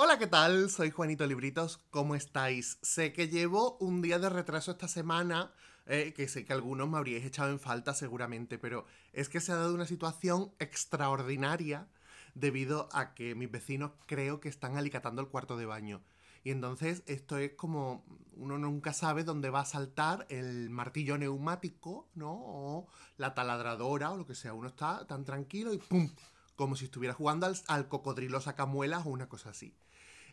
Hola, ¿qué tal? Soy Juanito Libritos, ¿cómo estáis? Sé que llevo un día de retraso esta semana, eh, que sé que algunos me habríais echado en falta seguramente, pero es que se ha dado una situación extraordinaria debido a que mis vecinos creo que están alicatando el cuarto de baño. Y entonces esto es como uno nunca sabe dónde va a saltar el martillo neumático, ¿no? O la taladradora o lo que sea. Uno está tan tranquilo y ¡pum! Como si estuviera jugando al, al cocodrilo sacamuelas o una cosa así.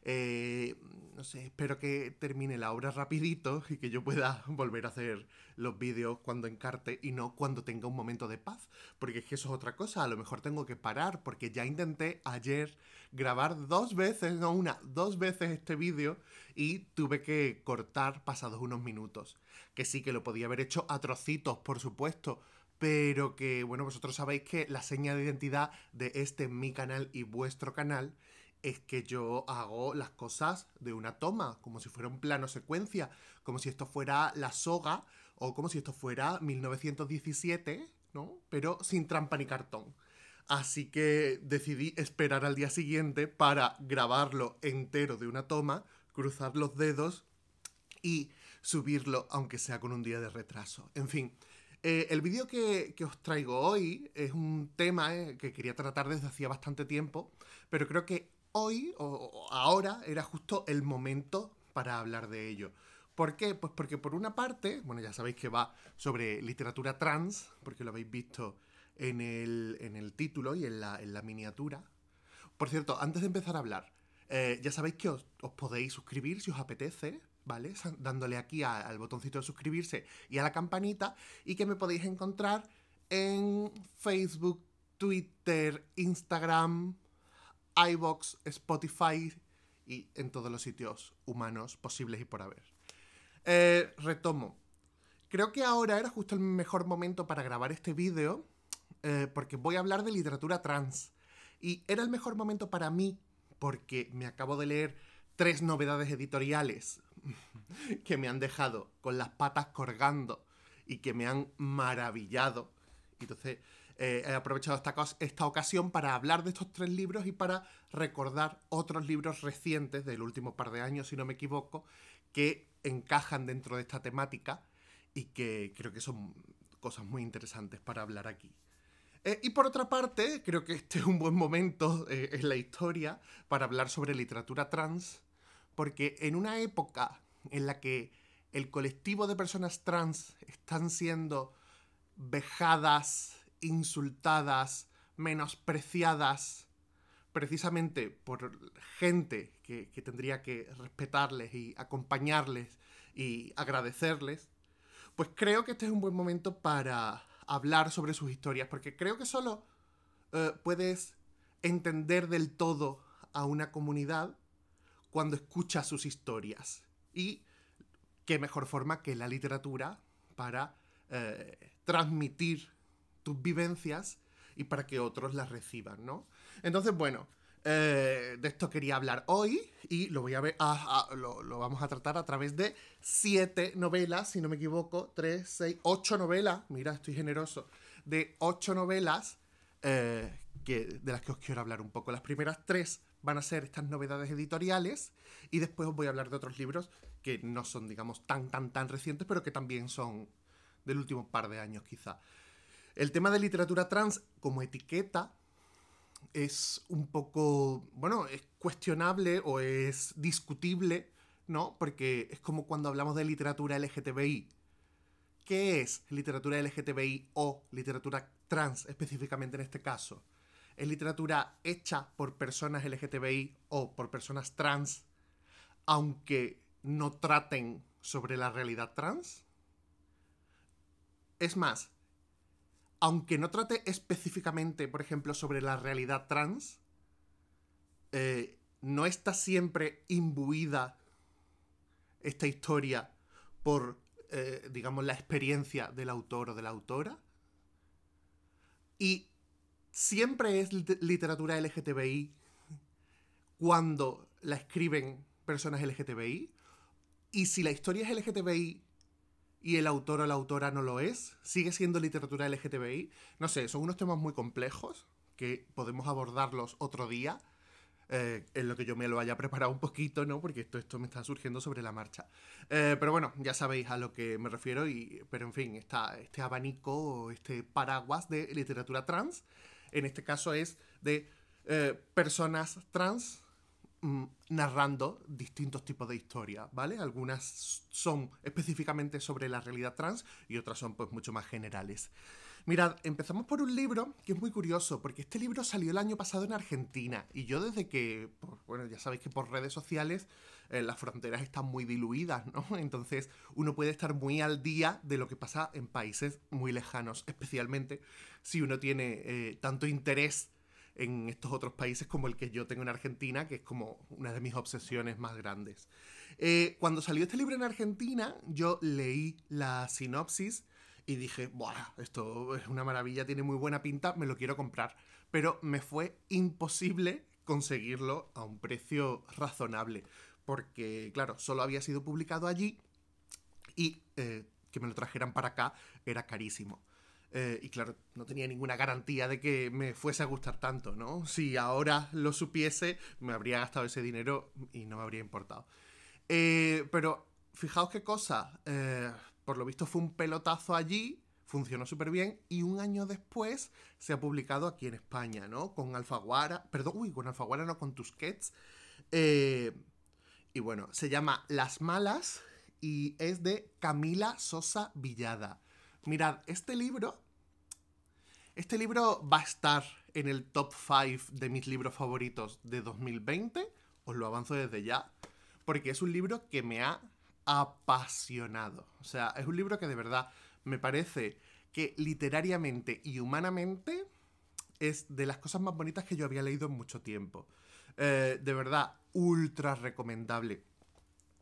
Eh, no sé, espero que termine la obra rapidito y que yo pueda volver a hacer los vídeos cuando encarte y no cuando tenga un momento de paz, porque es que eso es otra cosa, a lo mejor tengo que parar, porque ya intenté ayer grabar dos veces, no una, dos veces este vídeo y tuve que cortar pasados unos minutos, que sí que lo podía haber hecho a trocitos, por supuesto, pero que, bueno, vosotros sabéis que la seña de identidad de este mi canal y vuestro canal es que yo hago las cosas de una toma, como si fuera un plano secuencia, como si esto fuera la soga o como si esto fuera 1917, ¿no? Pero sin trampa ni cartón. Así que decidí esperar al día siguiente para grabarlo entero de una toma, cruzar los dedos y subirlo, aunque sea con un día de retraso. En fin, eh, el vídeo que, os traigo hoy es un tema eh, que quería tratar desde hacía bastante tiempo, pero creo que hoy o ahora era justo el momento para hablar de ello. ¿Por qué? Pues porque por una parte, bueno, ya sabéis que va sobre literatura trans, porque lo habéis visto en el, título y en la, miniatura. Por cierto, antes de empezar a hablar, eh, ya sabéis que os, podéis suscribir si os apetece, ¿vale? Dándole aquí al botoncito de suscribirse y a la campanita, y que me podéis encontrar en Facebook, Twitter, Instagram, iBox, Spotify y en todos los sitios humanos posibles y por haber. Eh, retomo. Creo que ahora era justo el mejor momento para grabar este vídeo eh, porque voy a hablar de literatura trans. Y era el mejor momento para mí porque me acabo de leer tres novedades editoriales que me han dejado con las patas colgando y que me han maravillado. Entonces, eh, he aprovechado esta, ocasión para hablar de estos tres libros y para recordar otros libros recientes del último par de años, si no me equivoco, que encajan dentro de esta temática y que creo que son cosas muy interesantes para hablar aquí. Eh, y por otra parte, creo que este es un buen momento eh, en la historia para hablar sobre literatura trans, porque en una época en la que el colectivo de personas trans están siendo vejadas, insultadas, menospreciadas, precisamente por gente que, tendría que respetarles y acompañarles y agradecerles, pues creo que este es un buen momento para hablar sobre sus historias, porque creo que solo eh, puedes entender del todo a una comunidad cuando escuchas sus historias. Y qué mejor forma que la literatura para eh, transmitir tus vivencias y para que otros las reciban, ¿no? Entonces, bueno, eh, de esto quería hablar hoy y lo voy a ver, ah, ah, lo, vamos a tratar a través de siete novelas, si no me equivoco, tres, seis, ocho novelas, mira, estoy generoso, de ocho novelas eh, que, de las que os quiero hablar un poco. Las primeras tres van a ser estas novedades editoriales y después os voy a hablar de otros libros que no son, digamos, tan, tan, tan recientes, pero que también son del último par de años quizá. El tema de literatura trans como etiqueta es un poco, bueno, es cuestionable o es discutible, ¿no? Porque es como cuando hablamos de literatura LGTBI. ¿Qué es literatura LGTBI o literatura trans específicamente en este caso? ¿Es literatura hecha por personas LGTBI o por personas trans, aunque no traten sobre la realidad trans? Es más, aunque no trate específicamente, por ejemplo, sobre la realidad trans, eh, no está siempre imbuida esta historia por, eh, digamos, la experiencia del autor o de la autora. Y siempre es literatura LGTBI cuando la escriben personas LGTBI. Y si la historia es LGTBI y el autor o la autora no lo es, sigue siendo literatura LGTBI. No sé, son unos temas muy complejos que podemos abordarlos otro día, eh, en lo que yo me lo haya preparado un poquito, ¿no? Porque esto, esto me está surgiendo sobre la marcha. Eh, pero bueno, ya sabéis a lo que me refiero, y, pero en fin, está este abanico, o este paraguas de literatura trans, en este caso es de eh, personas trans Mm, narrando distintos tipos de historias, ¿vale? Algunas son específicamente sobre la realidad trans y otras son pues mucho más generales. Mirad, empezamos por un libro que es muy curioso, porque este libro salió el año pasado en Argentina y yo desde que, pues, bueno, ya sabéis que por redes sociales eh, las fronteras están muy diluidas, ¿no? Entonces uno puede estar muy al día de lo que pasa en países muy lejanos, especialmente si uno tiene eh, tanto interés en estos otros países como el que yo tengo en Argentina, que es como una de mis obsesiones más grandes. Eh, cuando salió este libro en Argentina, yo leí la sinopsis y dije, Buah, esto es una maravilla, tiene muy buena pinta, me lo quiero comprar. Pero me fue imposible conseguirlo a un precio razonable, porque claro, solo había sido publicado allí y eh, que me lo trajeran para acá era carísimo. Eh, y claro, no tenía ninguna garantía de que me fuese a gustar tanto, ¿no? Si ahora lo supiese, me habría gastado ese dinero y no me habría importado. Eh, pero fijaos qué cosa, eh, por lo visto fue un pelotazo allí, funcionó súper bien y un año después se ha publicado aquí en España, ¿no? Con Alfaguara, perdón, uy, con Alfaguara no, con Tusquets. y bueno, se llama Las Malas y es de Camila Sosa Villada mirad, este libro, este libro va a estar en el top 5 de mis libros favoritos de 2020, os lo avanzo desde ya, porque es un libro que me ha apasionado. O sea, es un libro que de verdad me parece que literariamente y humanamente es de las cosas más bonitas que yo había leído en mucho tiempo. Eh, de verdad, ultra recomendable.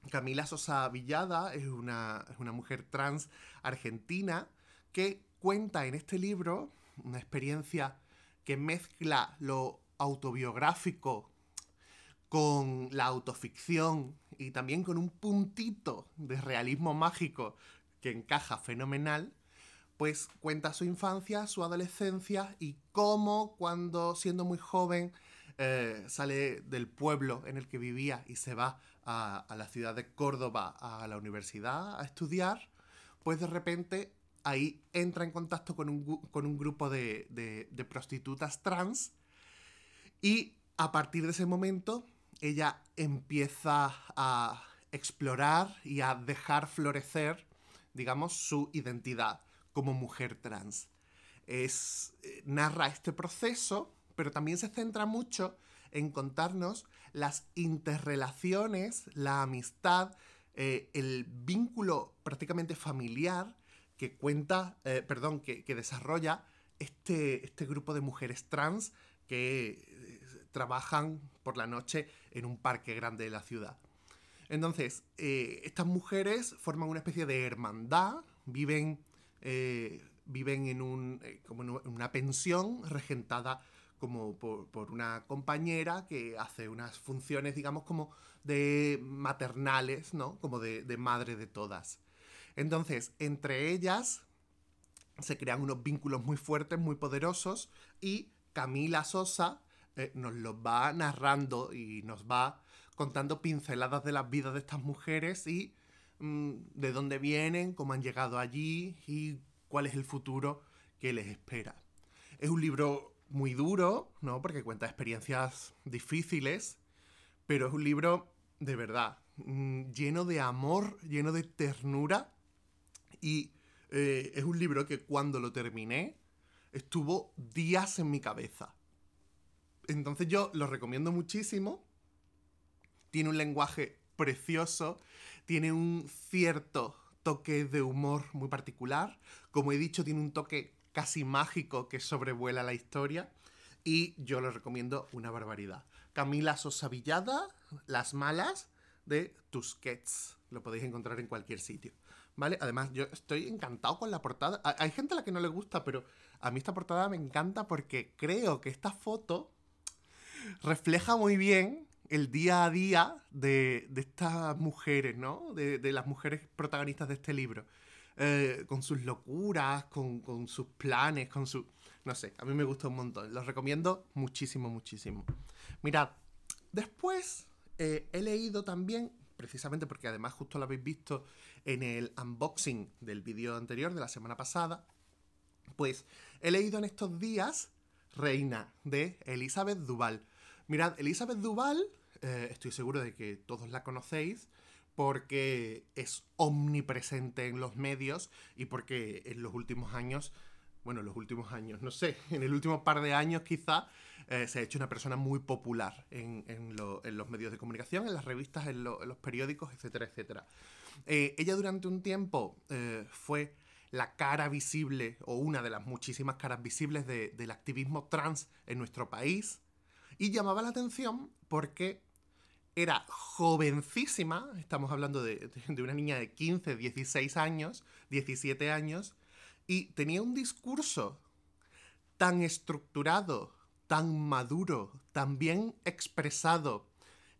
Camila Sosa Villada es una, mujer trans argentina que cuenta en este libro una experiencia que mezcla lo autobiográfico con la autoficción y también con un puntito de realismo mágico que encaja fenomenal, pues cuenta su infancia, su adolescencia y cómo cuando siendo muy joven eh, sale del pueblo en el que vivía y se va a, la ciudad de Córdoba, a la universidad, a estudiar, pues de repente ahí entra en contacto con un, grupo de, prostitutas trans y a partir de ese momento ella empieza a explorar y a dejar florecer, digamos, su identidad como mujer trans. Es, eh, narra este proceso, pero también se centra mucho en contarnos las interrelaciones, la amistad, eh, el vínculo prácticamente familiar que cuenta, eh, perdón, que, desarrolla este, este, grupo de mujeres trans que eh, trabajan por la noche en un parque grande de la ciudad. Entonces, estas mujeres forman una especie de hermandad, viven, viven en, en una pensión regentada como por, una compañera que hace unas funciones, digamos, como de maternales, ¿no? Como de, madre de todas. Entonces, entre ellas se crean unos vínculos muy fuertes, muy poderosos, y Camila Sosa eh, nos los va narrando y nos va contando pinceladas de las vidas de estas mujeres y mm, de dónde vienen, cómo han llegado allí y cuál es el futuro que les espera. Es un libro muy duro, ¿no? Porque cuenta experiencias difíciles, pero es un libro de verdad, mm, lleno de amor, lleno de ternura y eh, es un libro que cuando lo terminé estuvo días en mi cabeza. Entonces yo lo recomiendo muchísimo. Tiene un lenguaje precioso, tiene un cierto toque de humor muy particular. Como he dicho, tiene un toque casi mágico que sobrevuela la historia. Y yo lo recomiendo una barbaridad. Camila Sosavillada, Las Malas, de Tusquets. Lo podéis encontrar en cualquier sitio. ¿Vale? Además, yo estoy encantado con la portada. Hay gente a la que no le gusta, pero a mí esta portada me encanta porque creo que esta foto refleja muy bien el día a día de, estas mujeres, ¿no? de las mujeres protagonistas de este libro. Eh, con sus locuras, con, sus planes, con su... No sé, a mí me gusta un montón. Los recomiendo muchísimo, muchísimo. Mirad, después eh, he leído también, precisamente porque además justo lo habéis visto en el unboxing del vídeo anterior de la semana pasada, pues he leído en estos días Reina de Elizabeth Duval. Mirad, Elizabeth Duval, eh, estoy seguro de que todos la conocéis, porque es omnipresente en los medios y porque en los últimos años, bueno, en los últimos años, no sé, en el último par de años quizá, eh, se ha hecho una persona muy popular en, los medios de comunicación, en las revistas, en, los periódicos, etcétera, etcétera. Eh, ella durante un tiempo eh, fue la cara visible o una de las muchísimas caras visibles del activismo trans en nuestro país y llamaba la atención porque era jovencísima, estamos hablando de, una niña de 15, 16 años, 17 años, y tenía un discurso tan estructurado, tan maduro, tan bien expresado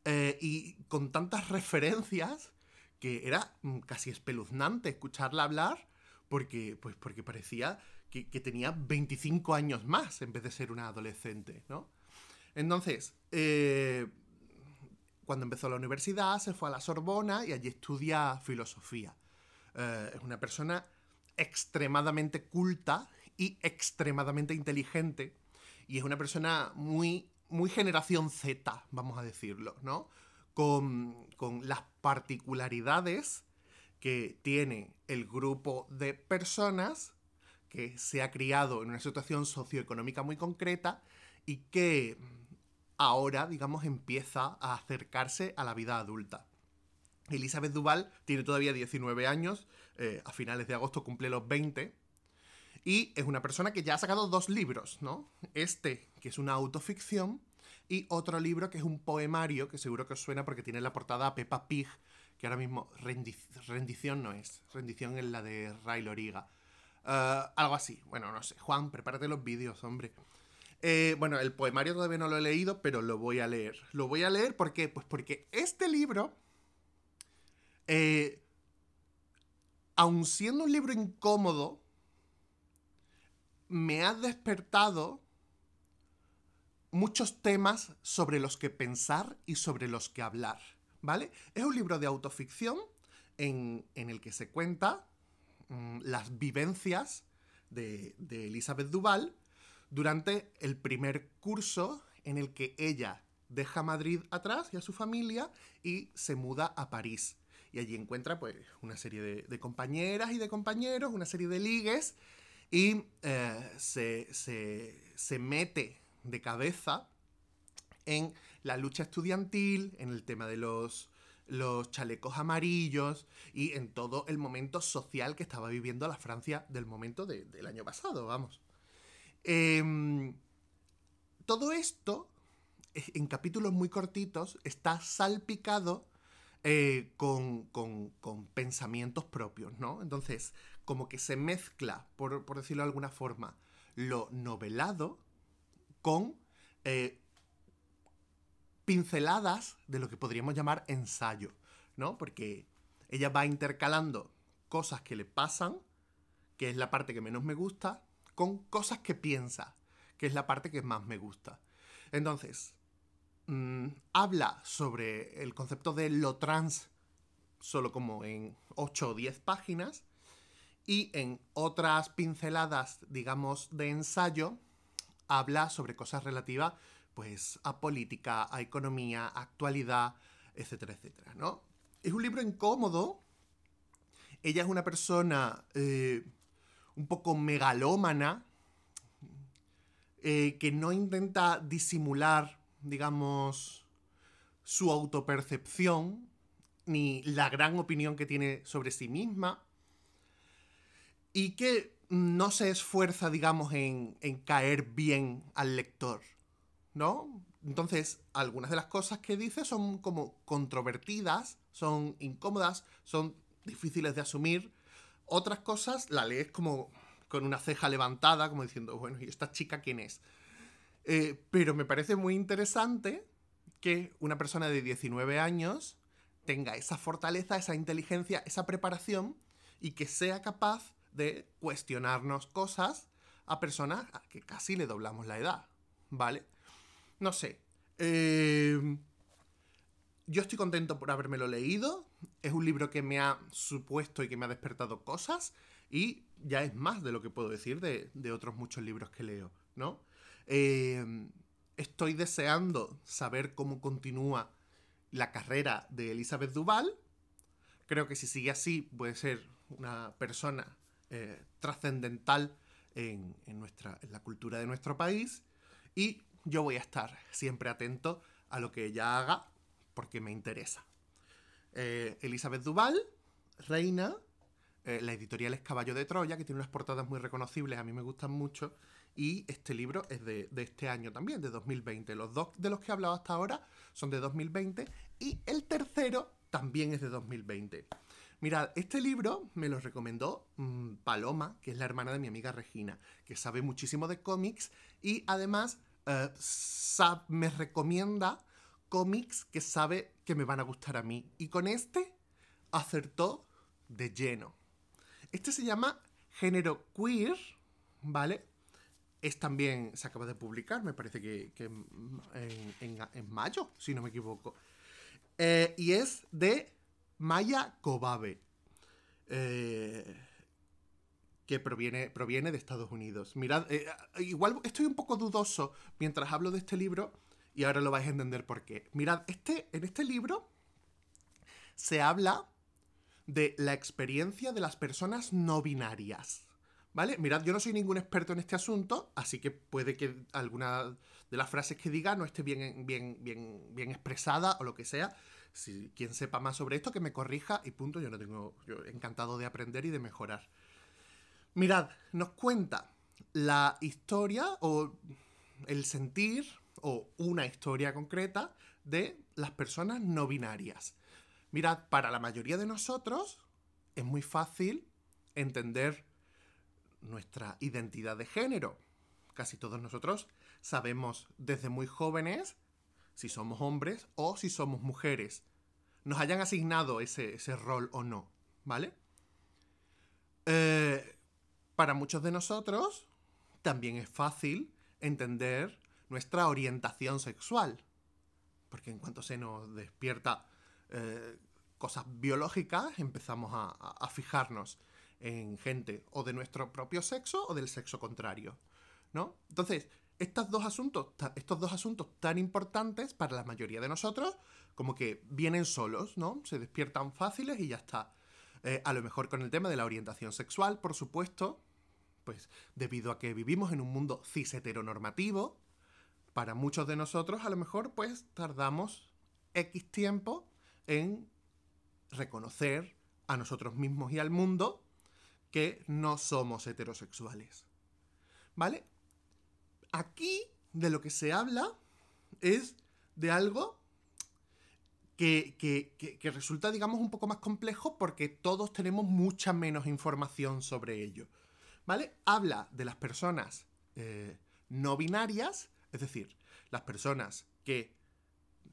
eh, y con tantas referencias que era mm, casi espeluznante escucharla hablar porque, pues, porque parecía que, que tenía 25 años más en vez de ser una adolescente, ¿no? Entonces, eh, cuando empezó la universidad se fue a la Sorbona y allí estudia filosofía. Eh, es una persona extremadamente culta y extremadamente inteligente y es una persona muy, muy generación Z, vamos a decirlo, ¿no? Con, con las particularidades que tiene el grupo de personas que se ha criado en una situación socioeconómica muy concreta y que ahora, digamos, empieza a acercarse a la vida adulta. Elizabeth Duval tiene todavía 19 años, eh, a finales de agosto cumple los 20, y es una persona que ya ha sacado dos libros, ¿no? Este, que es una autoficción, y otro libro que es un poemario, que seguro que os suena porque tiene la portada a Peppa Pig, que ahora mismo rendición no es, rendición es la de Ray Loriga. Eh, algo así, bueno, no sé. Juan, prepárate los vídeos, hombre. Eh, bueno, el poemario todavía no lo he leído, pero lo voy a leer. Lo voy a leer porque, pues porque este libro, eh, aun siendo un libro incómodo, me ha despertado muchos temas sobre los que pensar y sobre los que hablar, ¿vale? Es un libro de autoficción en, el que se cuenta mm, las vivencias de, de Elizabeth Duval durante el primer curso en el que ella deja Madrid atrás y a su familia y se muda a París. Y allí encuentra pues una serie de, compañeras y de compañeros, una serie de ligues y eh, se, mete de cabeza en la lucha estudiantil, en el tema de los, los chalecos amarillos y en todo el momento social que estaba viviendo la Francia del momento del año pasado, vamos. Em, todo esto, en capítulos muy cortitos, está salpicado eh, con, pensamientos propios, ¿no? Entonces, como que se mezcla, por, decirlo de alguna forma, lo novelado con eh, pinceladas de lo que podríamos llamar ensayo, ¿no? Porque ella va intercalando cosas que le pasan, que es la parte que menos me gusta, con cosas que piensa, que es la parte que más me gusta. Entonces, mm, habla sobre el concepto de lo trans solo como en 8 o 10 páginas y en otras pinceladas, digamos, de ensayo, habla sobre cosas relativas pues a política, a economía, a actualidad, etcétera, etcétera, ¿no? Es un libro incómodo. Ella es una persona eh, un poco megalómana, eh, que no intenta disimular, digamos, su autopercepción, ni la gran opinión que tiene sobre sí misma, y que no se esfuerza, digamos, en caer bien al lector, ¿no? Entonces, algunas de las cosas que dice son como controvertidas, son incómodas, son difíciles de asumir, otras cosas la lees como con una ceja levantada, como diciendo, bueno, ¿y esta chica quién es? Eh, pero me parece muy interesante que una persona de 19 años tenga esa fortaleza, esa inteligencia, esa preparación y que sea capaz de cuestionarnos cosas a personas a que casi le doblamos la edad, ¿vale? No sé. Eh, yo estoy contento por habérmelo leído es un libro que me ha supuesto y que me ha despertado cosas y ya es más de lo que puedo decir de, otros muchos libros que leo, ¿no? Eh, estoy deseando saber cómo continúa la carrera de Elizabeth Duval. Creo que si sigue así puede ser una persona eh, trascendental en la cultura de nuestro país y yo voy a estar siempre atento a lo que ella haga porque me interesa. Eh, Elizabeth Duval, Reina, eh, la editorial es Caballo de Troya, que tiene unas portadas muy reconocibles, a mí me gustan mucho, y este libro es de, este año también, de 2020. Los dos de los que he hablado hasta ahora son de 2020 y el tercero también es de 2020. Mirad, este libro me lo recomendó mm, Paloma, que es la hermana de mi amiga Regina, que sabe muchísimo de cómics y además eh, me recomienda cómics que sabe que me van a gustar a mí. Y con este acertó de lleno. Este se llama Género Queer, ¿vale? Es también, se acaba de publicar, me parece que, en, mayo, si no me equivoco. Eh, y es de Maya Kobabe, eh, que proviene, proviene de Estados Unidos. Mirad, eh, igual estoy un poco dudoso mientras hablo de este libro, y ahora lo vais a entender por qué. Mirad, este, en este libro se habla de la experiencia de las personas no binarias. ¿Vale? Mirad, yo no soy ningún experto en este asunto, así que puede que alguna de las frases que diga no esté bien, bien, bien, bien expresada o lo que sea. Si quien sepa más sobre esto, que me corrija y punto. Yo no tengo. Yo encantado de aprender y de mejorar. Mirad, nos cuenta la historia o el sentir o una historia concreta de las personas no binarias. Mirad, para la mayoría de nosotros es muy fácil entender nuestra identidad de género. Casi todos nosotros sabemos desde muy jóvenes si somos hombres o si somos mujeres. Nos hayan asignado ese, rol o no, ¿vale? Eh, para muchos de nosotros también es fácil entender nuestra orientación sexual. Porque en cuanto se nos despierta eh, cosas biológicas, empezamos a, fijarnos en gente o de nuestro propio sexo o del sexo contrario. ¿no? Entonces, estos dos asuntos, estos dos asuntos tan importantes para la mayoría de nosotros, como que vienen solos, ¿no? Se despiertan fáciles y ya está. Eh, a lo mejor con el tema de la orientación sexual, por supuesto, pues debido a que vivimos en un mundo cis heteronormativo, para muchos de nosotros a lo mejor pues tardamos X tiempo en reconocer a nosotros mismos y al mundo que no somos heterosexuales. ¿Vale? Aquí de lo que se habla es de algo que, resulta, digamos, un poco más complejo porque todos tenemos mucha menos información sobre ello. ¿Vale? Habla de las personas eh, no binarias es decir, las personas que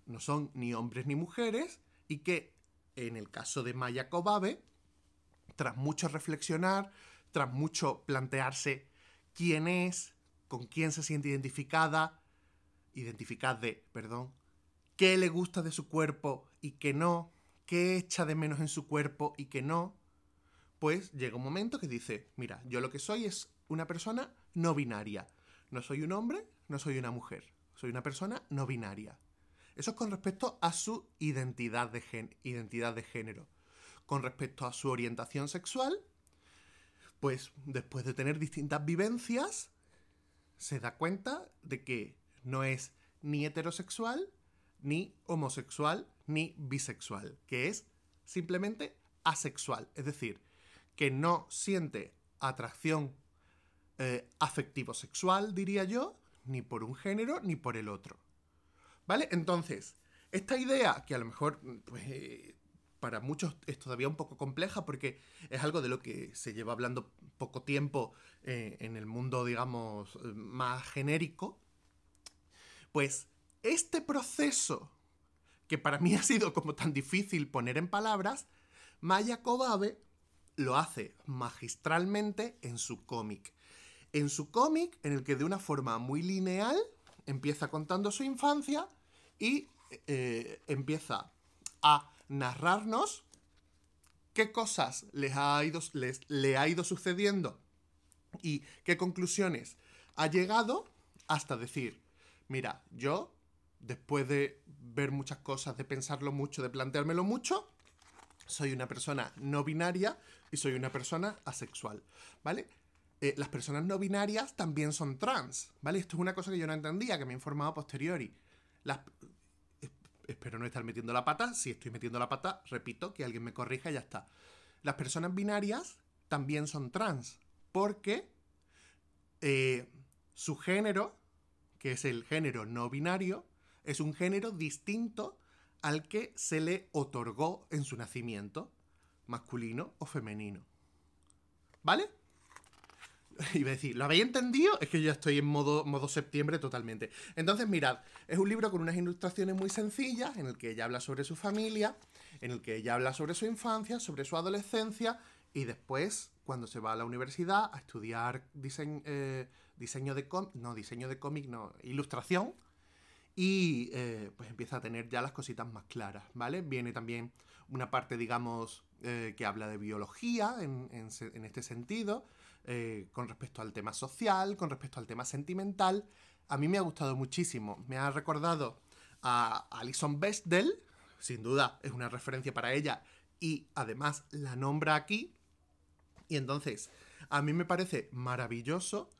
no son ni hombres ni mujeres y que, en el caso de Maya Kobabe, tras mucho reflexionar, tras mucho plantearse quién es, con quién se siente identificada, identificada de, perdón, qué le gusta de su cuerpo y qué no, qué echa de menos en su cuerpo y qué no, pues llega un momento que dice, mira, yo lo que soy es una persona no binaria. No soy un hombre, no soy una mujer. Soy una persona no binaria. Eso es con respecto a su identidad de, identidad de género. Con respecto a su orientación sexual, pues después de tener distintas vivencias, se da cuenta de que no es ni heterosexual, ni homosexual, ni bisexual, que es simplemente asexual, es decir, que no siente atracción eh, afectivo sexual, diría yo, ni por un género ni por el otro. ¿Vale? Entonces, esta idea, que a lo mejor pues, eh, para muchos es todavía un poco compleja porque es algo de lo que se lleva hablando poco tiempo eh, en el mundo, digamos, más genérico, pues este proceso, que para mí ha sido como tan difícil poner en palabras, Maya Kobabe lo hace magistralmente en su cómic en su cómic en el que de una forma muy lineal empieza contando su infancia y eh, eh, empieza a narrarnos qué cosas les ha ido, les, le ha ido sucediendo y qué conclusiones ha llegado hasta decir, mira, yo, después de ver muchas cosas, de pensarlo mucho, de planteármelo mucho, soy una persona no binaria y soy una persona asexual, ¿vale? Eh, las personas no binarias también son trans, ¿vale? Esto es una cosa que yo no entendía, que me he informado posteriori. espero no estar metiendo la pata, si estoy metiendo la pata, repito, que alguien me corrija y ya está. Las personas binarias también son trans, porque eh, su género, que es el género no binario, es un género distinto al que se le otorgó en su nacimiento, masculino o femenino. ¿Vale? iba a decir, ¿lo habéis entendido? Es que yo estoy en modo, septiembre totalmente. Entonces, mirad, es un libro con unas ilustraciones muy sencillas, en el que ella habla sobre su familia, en el que ella habla sobre su infancia, sobre su adolescencia, y después, cuando se va a la universidad a estudiar diseño, eh, diseño de cómic, no, diseño de cómic, no, ilustración, y eh, pues empieza a tener ya las cositas más claras, ¿vale? Viene también una parte, digamos, eh, que habla de biología en este sentido, eh, con respecto al tema social, con respecto al tema sentimental. A mí me ha gustado muchísimo. Me ha recordado a Alison Bechdel, sin duda es una referencia para ella y además la nombra aquí. Y entonces, a mí me parece maravilloso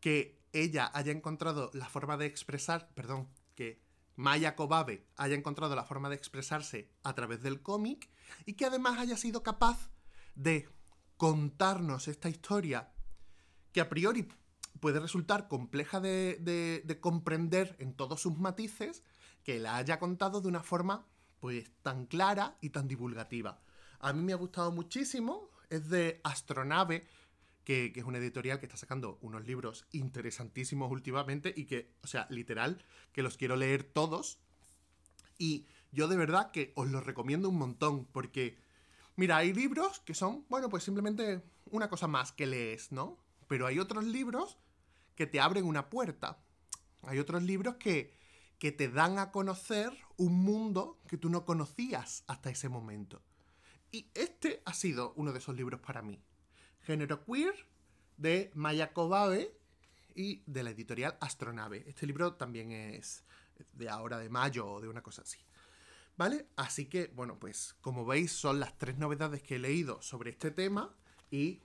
que ella haya encontrado la forma de expresar, perdón, que Maya Kobabe haya encontrado la forma de expresarse a través del cómic y que además haya sido capaz de contarnos esta historia que a priori puede resultar compleja de, comprender en todos sus matices, que la haya contado de una forma pues tan clara y tan divulgativa. A mí me ha gustado muchísimo, es de Astronave, que, que es una editorial que está sacando unos libros interesantísimos últimamente y que, o sea, literal, que los quiero leer todos. Y yo de verdad que os los recomiendo un montón, porque Mira, hay libros que son, bueno, pues simplemente una cosa más que lees, ¿no? Pero hay otros libros que te abren una puerta. Hay otros libros que, te dan a conocer un mundo que tú no conocías hasta ese momento. Y este ha sido uno de esos libros para mí. Género queer de Maya Kobabe y de la editorial Astronave. Este libro también es de ahora de mayo o de una cosa así. ¿Vale? Así que, bueno, pues como veis son las tres novedades que he leído sobre este tema y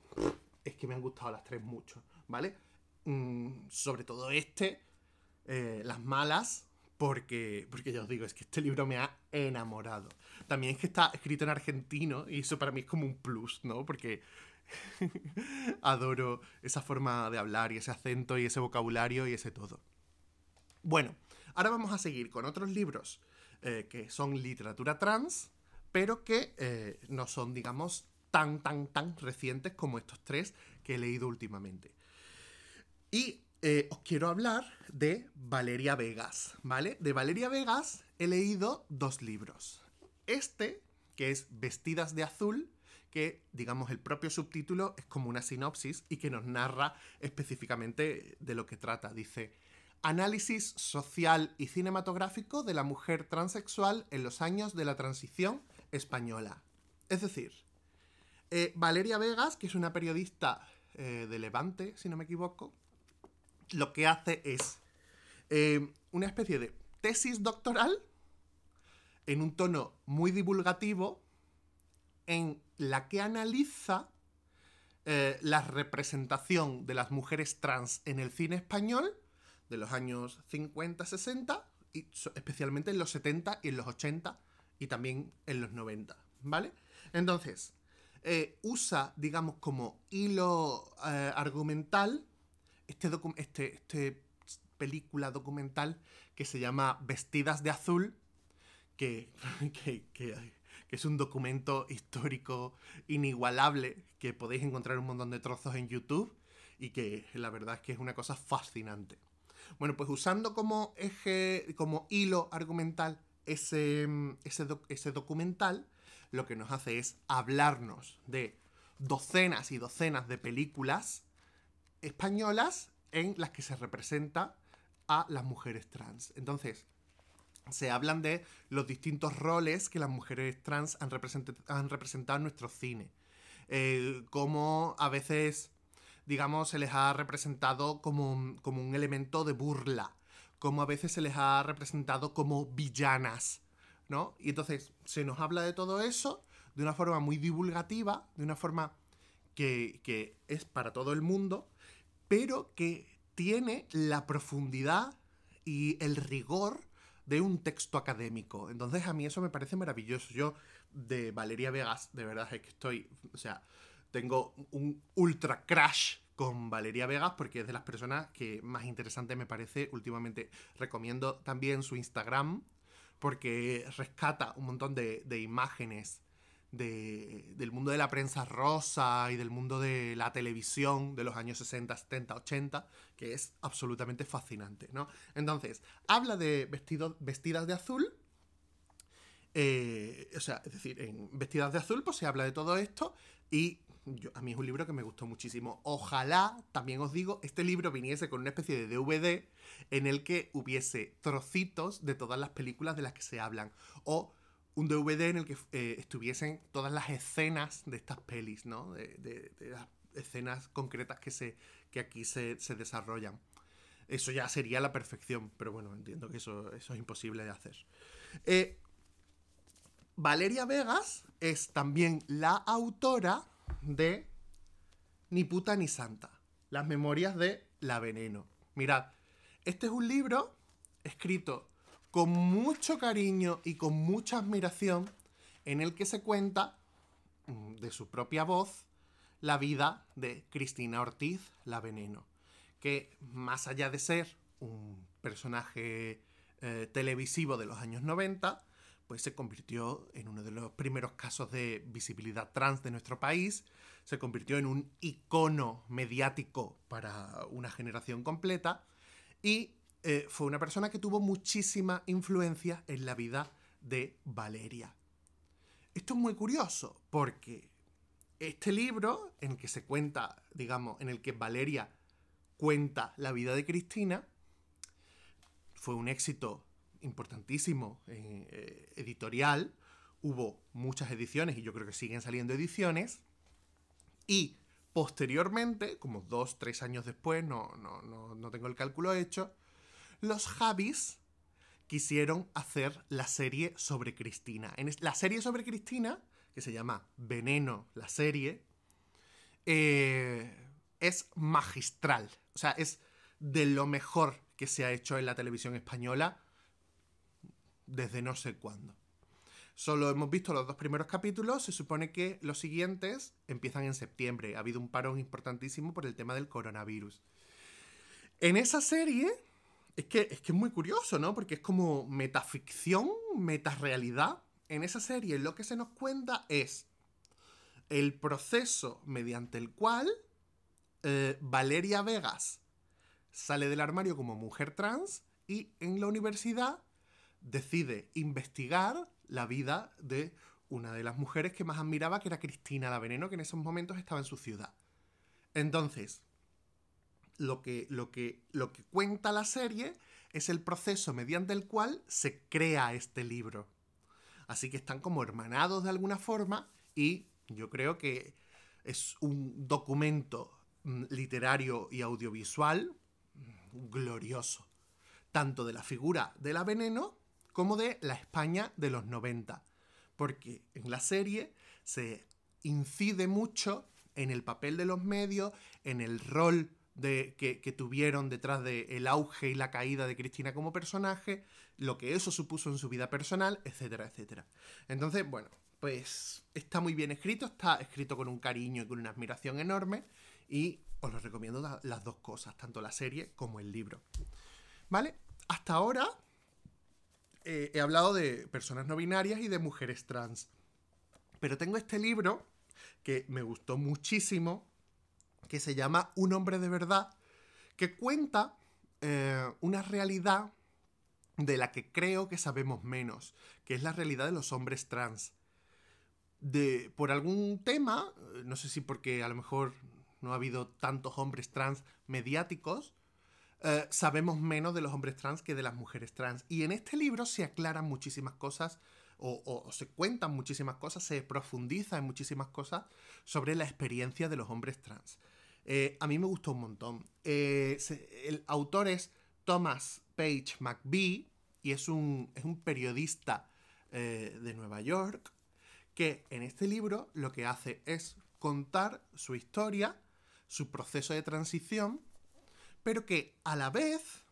es que me han gustado las tres mucho, ¿vale? Mm, sobre todo este, eh, las malas, porque, porque ya os digo, es que este libro me ha enamorado. También es que está escrito en argentino y eso para mí es como un plus, ¿no? Porque adoro esa forma de hablar y ese acento y ese vocabulario y ese todo. Bueno, ahora vamos a seguir con otros libros eh, que son literatura trans, pero que eh, no son, digamos, tan, tan, tan recientes como estos tres que he leído últimamente. Y eh, os quiero hablar de Valeria Vegas, ¿vale? De Valeria Vegas he leído dos libros. Este, que es Vestidas de Azul, que digamos el propio subtítulo es como una sinopsis y que nos narra específicamente de lo que trata. Dice, Análisis social y cinematográfico de la mujer transexual en los años de la transición española. Es decir, eh, Valeria Vegas, que es una periodista eh, de Levante, si no me equivoco, lo que hace es eh, una especie de tesis doctoral en un tono muy divulgativo en la que analiza la representación de las mujeres trans en el cine español de los años 50, 60, y especialmente en los 70 y en los 80 y también en los 90, ¿vale? Entonces, eh, usa, digamos, como hilo eh, argumental este, este, este, película documental que se llama Vestidas de Azul, que, es un documento histórico inigualable que podéis encontrar un montón de trozos en YouTube y que la verdad es que es una cosa fascinante. Bueno, pues usando como eje, como hilo argumental ese, mm, ese, documental, lo que nos hace es hablarnos de docenas y docenas de películas españolas en las que se representa a las mujeres trans. Entonces, se hablan de los distintos roles que las mujeres trans han, representado, representado en nuestro cine. Eh, como a veces digamos, se les ha representado como un, elemento de burla, como a veces se les ha representado como villanas, ¿no? Y entonces se nos habla de todo eso de una forma muy divulgativa, de una forma que, que es para todo el mundo, pero que tiene la profundidad y el rigor de un texto académico. Entonces a mí eso me parece maravilloso. Yo de Valeria Vegas, de verdad es que estoy, o sea, tengo un ultra crash con Valeria Vegas porque es de las personas que más interesante me parece últimamente. Recomiendo también su Instagram porque rescata un montón de, imágenes del mundo de la prensa rosa y del mundo de la televisión de los años 60, 70, 80, que es absolutamente fascinante, ¿no? Entonces, habla de vestidos, vestidas de azul, eh, o sea, es decir, en Vestidas de Azul, pues se habla de todo esto y a mí es un libro que me gustó muchísimo. Ojalá, también os digo, este libro viniese con una especie de DVD en el que hubiese trocitos de todas las películas de las que se hablan. O un DVD en el que eh, estuviesen todas las escenas de estas pelis, ¿no? De, las escenas concretas que, que aquí se, desarrollan. Eso ya sería la perfección, pero bueno, entiendo que eso, es imposible de hacer. Eh, Valeria Vegas es también la autora de Ni puta ni santa, las memorias de La Veneno. Mirad, este es un libro escrito con mucho cariño y con mucha admiración en el que se cuenta mm, de su propia voz la vida de Cristina Ortiz, la veneno, que más allá de ser un personaje eh, televisivo de los años 90, pues se convirtió en uno de los primeros casos de visibilidad trans de nuestro país, se convirtió en un icono mediático para una generación completa y eh, fue una persona que tuvo muchísima influencia en la vida de Valeria. Esto es muy curioso porque este libro en el que se cuenta, digamos, en el que Valeria cuenta la vida de Cristina, fue un éxito importantísimo eh, editorial. Hubo muchas ediciones y yo creo que siguen saliendo ediciones. Y posteriormente, como dos, tres años después, no, no, tengo el cálculo hecho, los Javis quisieron hacer la serie sobre Cristina. la serie sobre Cristina, que se llama Veneno, la serie, eh, es magistral. O sea, es de lo mejor que se ha hecho en la televisión española desde no sé cuándo. Solo hemos visto los dos primeros capítulos, se supone que los siguientes empiezan en septiembre. Ha habido un parón importantísimo por el tema del coronavirus. En esa serie, es que es, que es muy curioso, ¿no? Porque es como metaficción, metarealidad. En esa serie lo que se nos cuenta es el proceso mediante el cual eh, Valeria Vegas sale del armario como mujer trans y en la universidad decide investigar la vida de una de las mujeres que más admiraba, que era Cristina la Veneno, que en esos momentos estaba en su ciudad. Entonces, lo que, lo que, lo que cuenta la serie es el proceso mediante el cual se crea este libro. Así que están como hermanados de alguna forma y yo creo que es un documento mm, literario y audiovisual mm, glorioso, tanto de la figura de la veneno como de la España de los 90, porque en la serie se incide mucho en el papel de los medios, en el rol de, que, tuvieron detrás del auge y la caída de Cristina como personaje, lo que eso supuso en su vida personal, etcétera, etcétera. Entonces, bueno, pues está muy bien escrito, está escrito con un cariño y con una admiración enorme y os lo recomiendo las dos cosas, tanto la serie como el libro. ¿Vale? Hasta ahora eh, he hablado de personas no binarias y de mujeres trans. Pero tengo este libro que me gustó muchísimo, que se llama Un hombre de verdad, que cuenta eh, una realidad de la que creo que sabemos menos, que es la realidad de los hombres trans. De, por algún tema, no sé si porque a lo mejor no ha habido tantos hombres trans mediáticos, eh, sabemos menos de los hombres trans que de las mujeres trans. Y en este libro se aclaran muchísimas cosas o, se cuentan muchísimas cosas, se profundiza en muchísimas cosas sobre la experiencia de los hombres trans. Eh, a mí me gustó un montón. Eh, el autor es Thomas Page McBee y es un, periodista de Nueva York que en este libro lo que hace es contar su historia, su proceso de transición pero que a la vez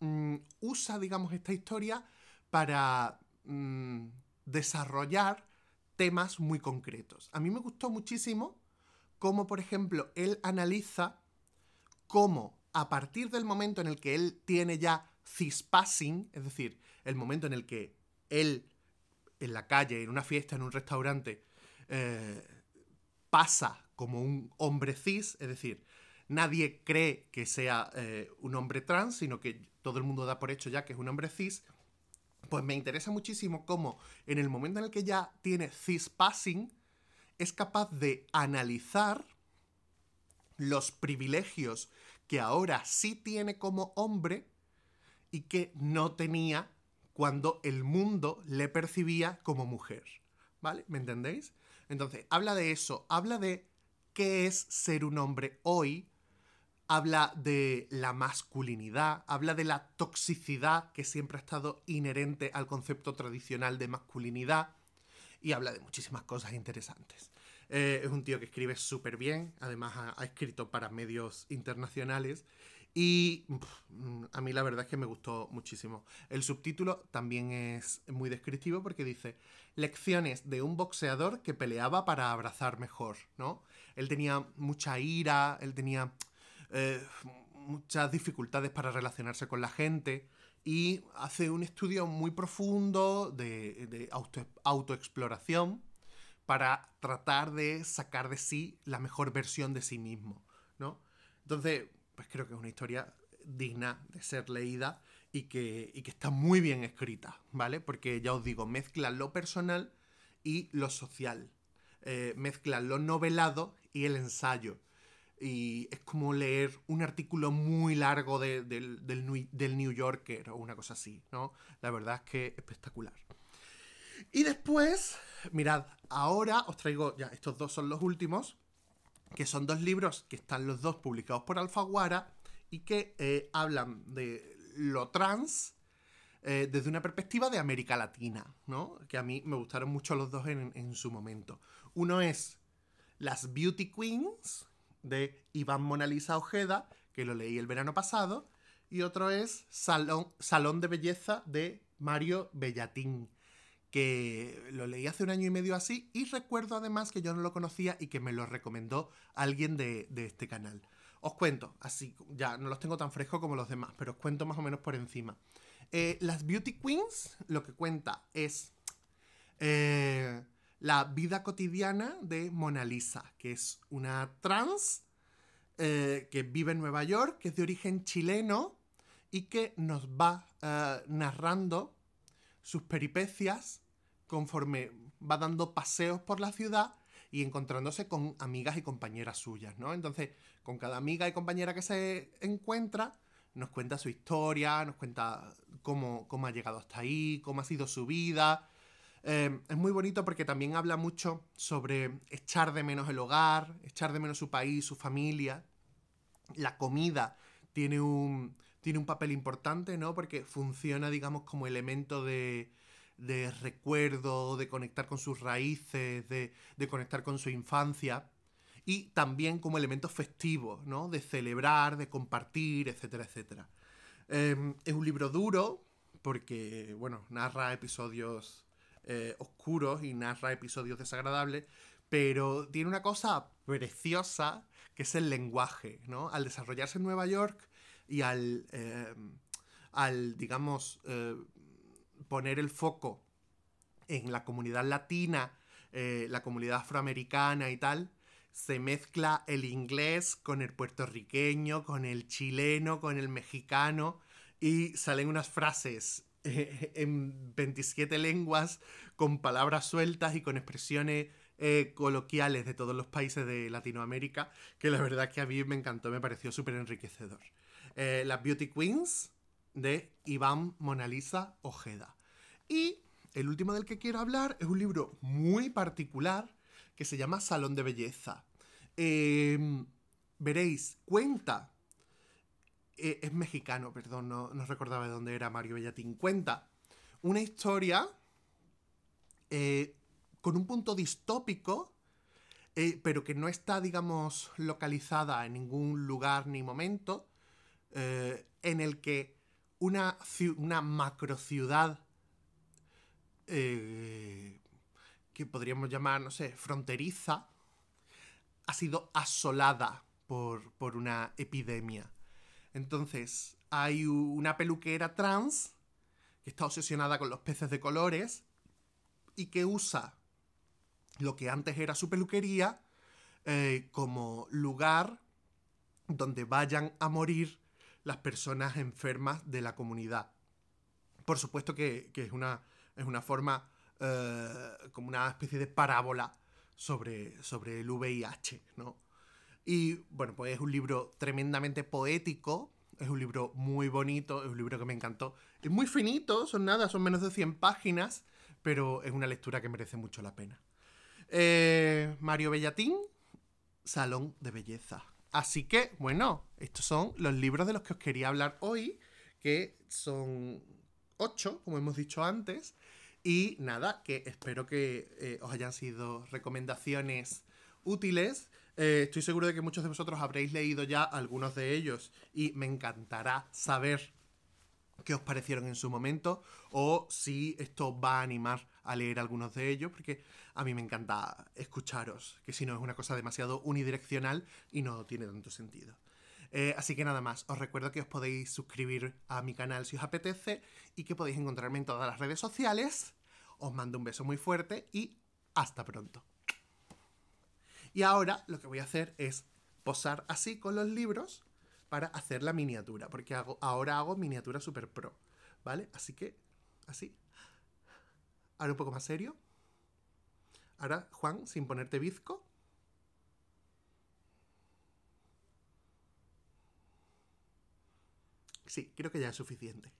mm, usa, digamos, esta historia para mm, desarrollar temas muy concretos. A mí me gustó muchísimo cómo, por ejemplo, él analiza cómo a partir del momento en el que él tiene ya cispassing, es decir, el momento en el que él en la calle, en una fiesta, en un restaurante, eh, pasa como un hombre cis, es decir, nadie cree que sea eh, un hombre trans, sino que todo el mundo da por hecho ya que es un hombre cis, pues me interesa muchísimo cómo en el momento en el que ya tiene cis passing, es capaz de analizar los privilegios que ahora sí tiene como hombre y que no tenía cuando el mundo le percibía como mujer. ¿Vale? ¿Me entendéis? Entonces, habla de eso, habla de qué es ser un hombre hoy habla de la masculinidad, habla de la toxicidad que siempre ha estado inherente al concepto tradicional de masculinidad y habla de muchísimas cosas interesantes. Eh, es un tío que escribe súper bien, además ha, escrito para medios internacionales y a mí la verdad es que me gustó muchísimo. El subtítulo también es muy descriptivo porque dice Lecciones de un boxeador que peleaba para abrazar mejor, ¿no? Él tenía mucha ira, él tenía eh, muchas dificultades para relacionarse con la gente y hace un estudio muy profundo de, autoexploración para tratar de sacar de sí la mejor versión de sí mismo, ¿no? Entonces, pues creo que es una historia digna de ser leída y que, está muy bien escrita, ¿vale? Porque ya os digo, mezcla lo personal y lo social, eh, mezcla lo novelado y el ensayo y es como leer un artículo muy largo del, del, New Yorker o una cosa así, ¿no? La verdad es que espectacular. Y después, mirad, ahora os traigo, ya, estos dos son los últimos, que son dos libros que están los dos publicados por Alfaguara y que eh, hablan de lo trans eh, desde una perspectiva de América Latina, ¿no? Que a mí me gustaron mucho los dos en su momento. Uno es Las Beauty Queens, de Iván Monalisa Ojeda, que lo leí el verano pasado, y otro es Salón, Salón de Belleza de Mario Bellatín, que lo leí hace un año y medio así, y recuerdo además que yo no lo conocía y que me lo recomendó alguien de, este canal. Os cuento, así ya no los tengo tan frescos como los demás, pero os cuento más o menos por encima. Eh, las Beauty Queens lo que cuenta es... Eh, la vida cotidiana de Mona Lisa, que es una trans eh, que vive en Nueva York, que es de origen chileno y que nos va eh, narrando sus peripecias conforme va dando paseos por la ciudad y encontrándose con amigas y compañeras suyas, ¿no? Entonces, con cada amiga y compañera que se encuentra, nos cuenta su historia, nos cuenta cómo, cómo ha llegado hasta ahí, cómo ha sido su vida, Em, es muy bonito porque también habla mucho sobre echar de menos el hogar, echar de menos su país, su familia. La comida tiene un, tiene un papel importante, ¿no? Porque funciona, digamos, como elemento de, recuerdo, de conectar con sus raíces, de, conectar con su infancia. Y también como elemento festivo, ¿no? De celebrar, de compartir, etcétera, etcétera. Em, es un libro duro porque, bueno, narra episodios eh, oscuros y narra episodios desagradables, pero tiene una cosa preciosa que es el lenguaje, Al desarrollarse en Nueva York y al, eh, digamos, eh, poner el foco en la comunidad latina, la comunidad afroamericana y tal, se mezcla el inglés con el puertorriqueño, con el chileno, con el mexicano, y salen unas frases en 27 lenguas, con palabras sueltas y con expresiones eh, coloquiales de todos los países de Latinoamérica, que la verdad que a mí me encantó, me pareció súper enriquecedor. Eh, las Beauty Queens de Iván Lisa Ojeda. Y el último del que quiero hablar es un libro muy particular que se llama Salón de Belleza. Eh, veréis, cuenta eh, es mexicano, perdón, no, recordaba de dónde era Mario Bellatín, cuenta una historia eh, con un punto distópico, eh, pero que no está, digamos, localizada en ningún lugar ni momento, en el que una, una macro ciudad que podríamos llamar, no sé, fronteriza, ha sido asolada por una epidemia. Entonces, hay una peluquera trans que está obsesionada con los peces de colores y que usa lo que antes era su peluquería eh, como lugar donde vayan a morir las personas enfermas de la comunidad. Por supuesto que, es, una, forma, eh, como una especie de parábola sobre, sobre el VIH, ¿no? Y bueno, pues es un libro tremendamente poético, es un libro muy bonito, es un libro que me encantó. Es muy finito, son nada, son menos de 100 páginas, pero es una lectura que merece mucho la pena. Eh, Mario Bellatín, Salón de Belleza. Así que, bueno, estos son los libros de los que os quería hablar hoy, que son ocho, como hemos dicho antes. Y nada, que espero que eh, os hayan sido recomendaciones útiles eh, estoy seguro de que muchos de vosotros habréis leído ya algunos de ellos y me encantará saber qué os parecieron en su momento o si esto va a animar a leer algunos de ellos, porque a mí me encanta escucharos, que si no es una cosa demasiado unidireccional y no tiene tanto sentido. Eh, así que nada más, os recuerdo que os podéis suscribir a mi canal si os apetece y que podéis encontrarme en todas las redes sociales. Os mando un beso muy fuerte y hasta pronto. Y ahora lo que voy a hacer es posar así con los libros para hacer la miniatura, porque ahora hago miniatura super pro, ¿vale? Así que, así. Ahora un poco más serio. Ahora, Juan, sin ponerte bizco. Sí, creo que ya es suficiente.